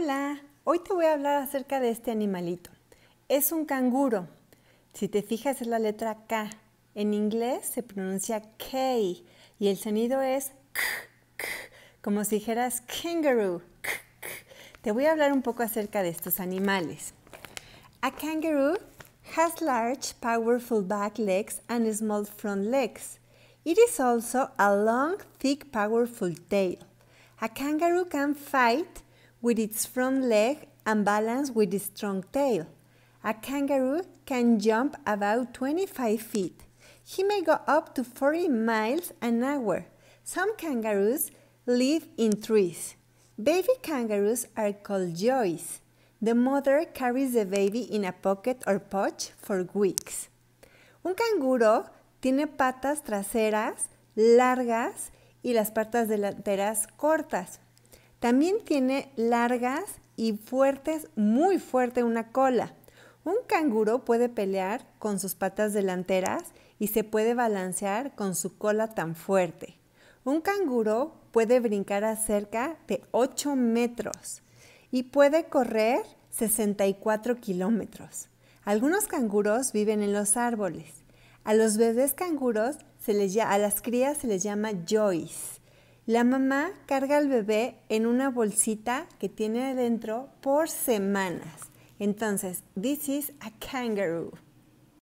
Hola, hoy te voy a hablar acerca de este animalito. Es un canguro. Si te fijas es la letra K. En inglés se pronuncia K y el sonido es K, k como si dijeras kangaroo. K, Te voy a hablar un poco acerca de estos animales. A kangaroo has large, powerful back legs and small front legs. It is also a long, thick, powerful tail. A kangaroo can fight with its front leg and balance with its strong tail. A kangaroo can jump about 25 feet. He may go up to 40 miles an hour. Some kangaroos live in trees. Baby kangaroos are called joys. The mother carries the baby in a pocket or pouch for weeks. Un canguro tiene patas traseras largas y las patas delanteras cortas. También tiene largas y fuertes, muy fuerte una cola. Un canguro puede pelear con sus patas delanteras y se puede balancear con su cola tan fuerte. Un canguro puede brincar a cerca de 8 metros y puede correr 64 kilómetros. Algunos canguros viven en los árboles. A los bebés canguros se les, a las crías se les llama joys la mamá carga al bebé en una bolsita que tiene adentro por semanas. Entonces, this is a kangaroo.